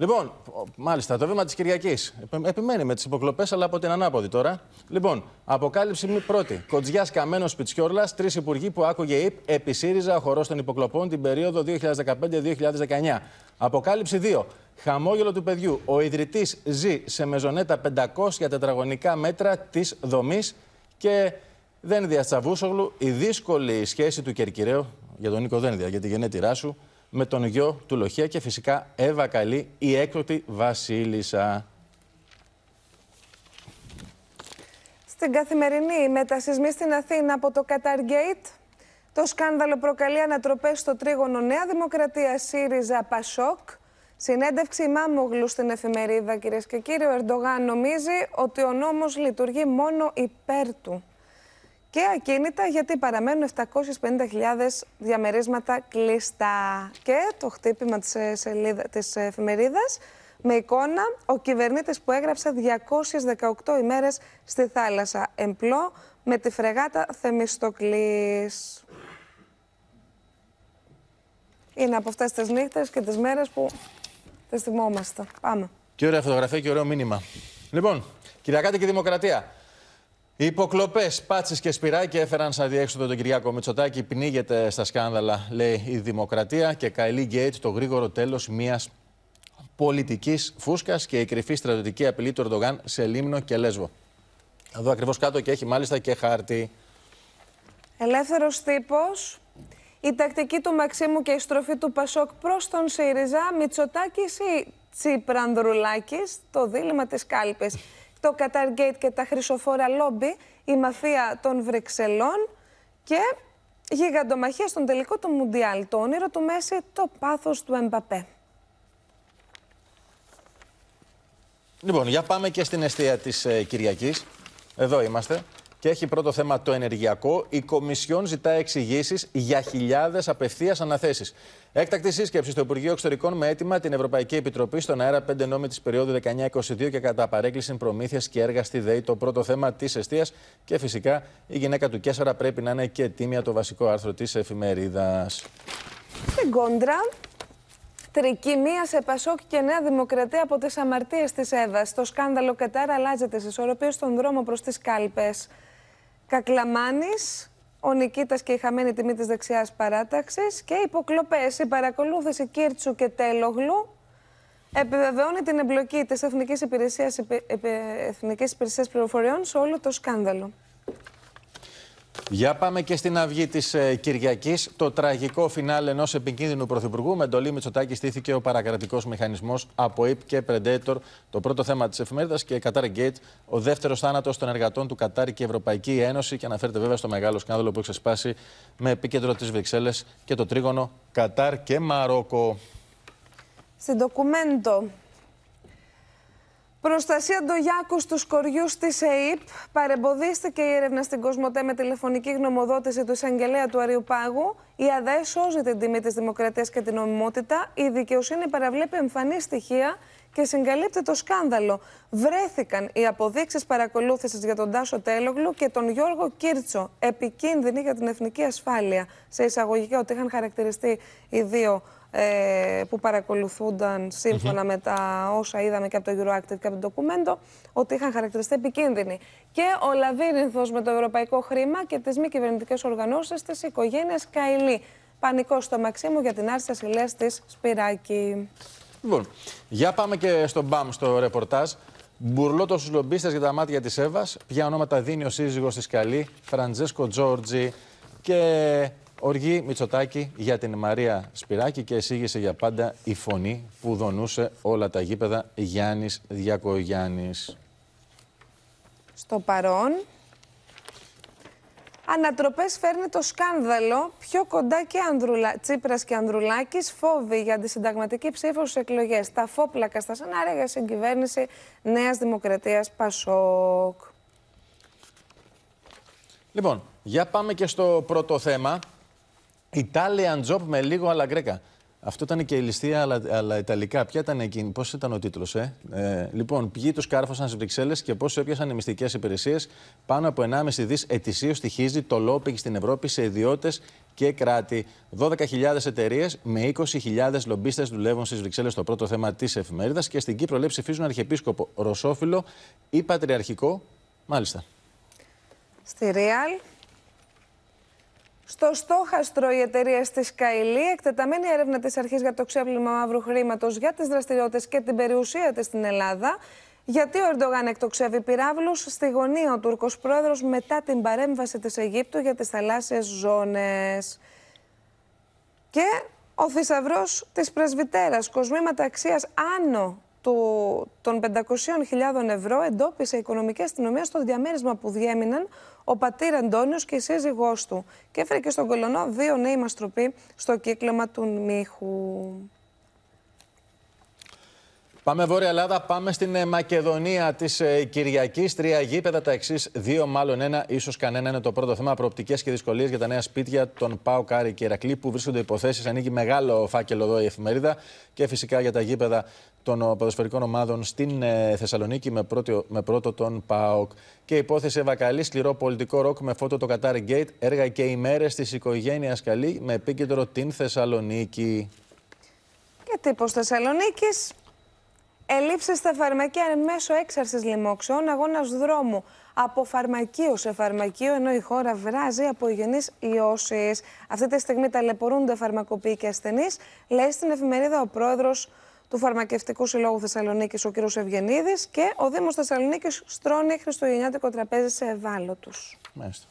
Λοιπόν, μάλιστα, το βήμα της Κυριακής. Επιμένει με τις υποκλοπές, αλλά από την ανάποδη τώρα. Λοιπόν, αποκάλυψη μη πρώτη. Κοντζιάς Καμένος Πιτσιόρλα, τρεις υπουργοί που άκουγε ΙΠ επί ΣΥΡΙΖΑ ο χορός των υποκλοπών την περίοδο 2015-2019. Αποκάλυψη 2. Χαμόγελο του παιδιού. Ο ιδρυτής ζει σε μεζονέτα 500 τετραγωνικά μέτρα της δομής και δεν διατσαβούσογλου η δύσκολη σχέση του Κερκυραίου για τον Νίκο Δένδια, για τη γενέτειρά σου με τον γιο του Λοχία και φυσικά Εύα Καλή, η έκτοτη βασίλισσα. Στην καθημερινή μετασυσμή στην Αθήνα από το Καταργέιτ, το σκάνδαλο προκαλεί ανατροπές στο τρίγωνο Νέα Δημοκρατία ΣΥΡΙΖΑ Πασόκ. Συνέντευξη Μάμογλου στην εφημερίδα, κυρίες και κύριοι, ο Ερντογάν νομίζει ότι ο νόμος λειτουργεί μόνο υπέρ του και ακίνητα γιατί παραμένουν 750.000 διαμερίσματα κλειστά. Και το χτύπημα της, ε, σελίδα, της εφημερίδας με εικόνα ο κυβερνήτης που έγραψε 218 ημέρες στη θάλασσα εμπλό με τη φρεγάτα Θεμιστοκλής. Είναι από αυτές τις νύχτες και τις μέρες που τις θυμόμαστε. Πάμε. Και ωραία φωτογραφία και ωραίο μήνυμα. Λοιπόν, Κυριακάτικη και Δημοκρατία. Οι υποκλοπέ, πάτσε και σπυράκι έφεραν σαν διέξοδο τον Κυριάκο Μητσοτάκη. Πνίγεται στα σκάνδαλα, λέει η Δημοκρατία. Και Καϊλή Γκέιτ, το γρήγορο τέλος μιας πολιτικής φούσκας και η κρυφή στρατιωτική απειλή του Ερντογάν σε Λίμνο και Λέσβο. Εδώ ακριβώς κάτω και έχει μάλιστα και χάρτη. Ελεύθερος τύπος. Η τακτική του Μαξίμου και η στροφή του Πασόκ προς τον ΣΥΡΙΖΑ, Μητσοτάκης ή Τσίπρανδρουλάκης, το δίλημα της κάλπης το Qatar Gate και τα χρυσοφόρα λόμπι, η μαφία των Βρυξελών και γιγαντομαχία στον τελικό του Μουντιάλ. Το όνειρο του Μέση, το πάθος του Εμπαπέ. Λοιπόν, για πάμε και στην αιστεία της ε, Κυριακής. Εδώ είμαστε. Και έχει πρώτο θέμα το ενεργειακό. Η Κομισιόν ζητά εξηγήσεις για χιλιάδες απευθείας αναθέσεις. Έκτακτη σύσκεψη στο Υπουργείο Εξωτερικών με αίτημα την Ευρωπαϊκή Επιτροπή στον αέρα 5 νόμοι της περίοδου 19-22 και κατά παρέκκληση προμήθεια και έργα στη ΔΕΗ. Το πρώτο θέμα της αιστείας και φυσικά η γυναίκα του Κέσσαρα πρέπει να είναι και τίμια το βασικό άρθρο της εφημερίδας. Στην κόντρα, Τρικυμία σε Πασόκ και Νέα Δημοκρατία από τις αμαρτίες της ΕΔΑ. Το σκάνδαλο Κατάρα αλλάζεται στι ισορροπίες στον δρόμο προς τις κάλπες. Κακλαμάνης, ο Νικήτας και η χαμένη τιμή της δεξιάς παράταξης και υποκλοπές, η παρακολούθηση Κίρτσου και Τέλογλου επιβεβαιώνει την εμπλοκή της Εθνικής Υπηρεσίας, Εθνικής Υπηρεσίας Πληροφοριών σε όλο το σκάνδαλο. Για πάμε και στην αυγή της ε, Κυριακής. Το τραγικό φινάλε ενός επικίνδυνου πρωθυπουργού. Με εντολή Μητσοτάκη στήθηκε ο παρακρατικός μηχανισμός από ΙΠ και Predator, το πρώτο θέμα της εφημερίδας και Κατάρ Γκέιτ, ο δεύτερος θάνατος των εργατών του Κατάρ και Ευρωπαϊκή Ένωση. Και αναφέρεται βέβαια στο μεγάλο σκάνδαλο που έχει ξεσπάσει με επίκεντρο τη Βρυξέλλες και το τρίγωνο Κατάρ και Μαρόκο. Στην ντοκουμέντο, Προστασία Ντογιάκου στους κοριούς της ΕΕΠ. Παρεμποδίστηκε η έρευνα στην Κοσμοτέ με τηλεφωνική γνωμοδότηση του εισαγγελέα του Αριού Πάγου. Η ΑΔΕ σώζει την τιμή της δημοκρατίας και την νομιμότητα. Η δικαιοσύνη παραβλέπει εμφανή στοιχεία και συγκαλύπτει το σκάνδαλο. Βρέθηκαν οι αποδείξεις παρακολούθησης για τον Τάσο Τέλογλου και τον Γιώργο Κίρτσο, επικίνδυνοι για την εθνική ασφάλεια. Σε εισαγωγικά ότι είχαν χαρακτηριστεί οι δύο ε, που παρακολουθούνταν σύμφωνα με τα όσα είδαμε και από το Euroactive και από το ντοκουμέντο, ότι είχαν χαρακτηριστεί επικίνδυνοι. Και ο λαβύρινθος με το ευρωπαϊκό χρήμα και τις μη κυβερνητικές οργανώσεις, τη οικογένεια Καηλή. Πανικό στο Μαξίμου για την άρση ασυλέ της Σπυράκη. Λοιπόν, για πάμε και στον ΜΠΑΜ στο ρεπορτάζ. Μπουρλότο στους λομπίστες για τα μάτια της Εύας. Ποια ονόματα δίνει ο σύζυγος της Καλή, Φραντζέσκο Τζόρτζι και Οργή Μητσοτάκη για την Μαρία Σπυράκη και εσήγησε για πάντα η φωνή που δονούσε όλα τα γήπεδα Γιάννης Διακογιάννης. Στο παρόν, ανατροπές φέρνει το σκάνδαλο πιο κοντά και Ανδρουλα... Τσίπρας και Ανδρουλάκης φόβοι για συνταγματική ψήφο στις εκλογές. Τα φόπλακα στα σενάρια για συγκυβέρνηση Νέας Δημοκρατίας Πασόκ. Λοιπόν, για πάμε και στο πρώτο θέμα. Italian Job με λίγο αλλά γκρέκα. Αυτό ήταν και η ληστεία, αλλά, αλλά ιταλικά. Ποια ήταν εκείνη, πώς ήταν ο τίτλος, ε? ε? Λοιπόν, ποιοι του κάρφωσαν στις Βρυξέλλες και πώς έπιασαν οι μυστικές υπηρεσίες. Πάνω από 1,5 δις ετησίως στοιχίζει το λόπικ στην Ευρώπη σε ιδιώτες και κράτη. 12.000 εταιρείες με 20.000 λομπίστες δουλεύουν στις Βρυξέλλες το πρώτο θέμα της εφημερίδας και στην Κύπρο λέει ψηφίζουν αρχιεπίσκοπο Ρωσόφιλο ή Πατριαρχικό. Μάλιστα. Στη Real, στο στόχαστρο, η εταιρεία τη Καηλή, εκτεταμένη έρευνα της αρχής για το ξέπλυμα μαύρου χρήματος για τις δραστηριότητες και την περιουσία της στην Ελλάδα. Γιατί ο Ερντογάν εκτοξεύει πυράβλους στη γωνία ο Τούρκος πρόεδρος μετά την παρέμβαση της Αιγύπτου για τις θαλάσσιες ζώνες. Και ο θησαυρός της πρεσβυτέρας, κοσμήματα αξίας άνω του, των 500.000 ευρώ εντόπισε η οικονομική αστυνομία στο διαμέρισμα που διέμειναν ο πατήρ Αντώνιος και η σύζυγός του και έφερε και στον Κολονό δύο νέοι μαστροποί στο κύκλωμα του μύχου. Πάμε Βόρεια Ελλάδα, πάμε στην ε, Μακεδονία της ε, Κυριακής. Τρία γήπεδα τα εξής, δύο μάλλον ένα, ίσως κανένα είναι το πρώτο θέμα. Προοπτικές και δυσκολίες για τα νέα σπίτια των ΠΑΟΚ Κάρι και Ερακλή, που βρίσκονται υποθέσεις. Ανοίγει μεγάλο φάκελο εδώ η εφημερίδα και φυσικά για τα γήπεδα των ε, ποδοσφαιρικών ομάδων στην Θεσσαλονίκη με πρώτο, με πρώτο τον ΠΑΟΚ. Και υπόθεση Ευακαλή, σκληρό πολιτικό ροκ με φώτο το Κατάρ Γκέιτ, έργα και ημέρε της οικογένειας Καλή με επίκεντρο την Θεσσαλονίκη. Και τύπο Θεσσαλονίκη, Ελήψεις στα φαρμακεία εν μέσω έξαρσης λοιμόξεων, αγώνας δρόμου από φαρμακείο σε φαρμακείο, ενώ η χώρα βράζει από υγιεινεί ιώσεις. Αυτή τη στιγμή ταλαιπωρούνται φαρμακοποιοί και ασθενείς, λέει στην εφημερίδα ο πρόεδρος του Φαρμακευτικού Συλλόγου Θεσσαλονίκης, ο κ. Ευγενίδης, και ο Δήμος Θεσσαλονίκης στρώνει χριστουγεννιάτικο τραπέζι σε ευάλωτους. Μάλιστα.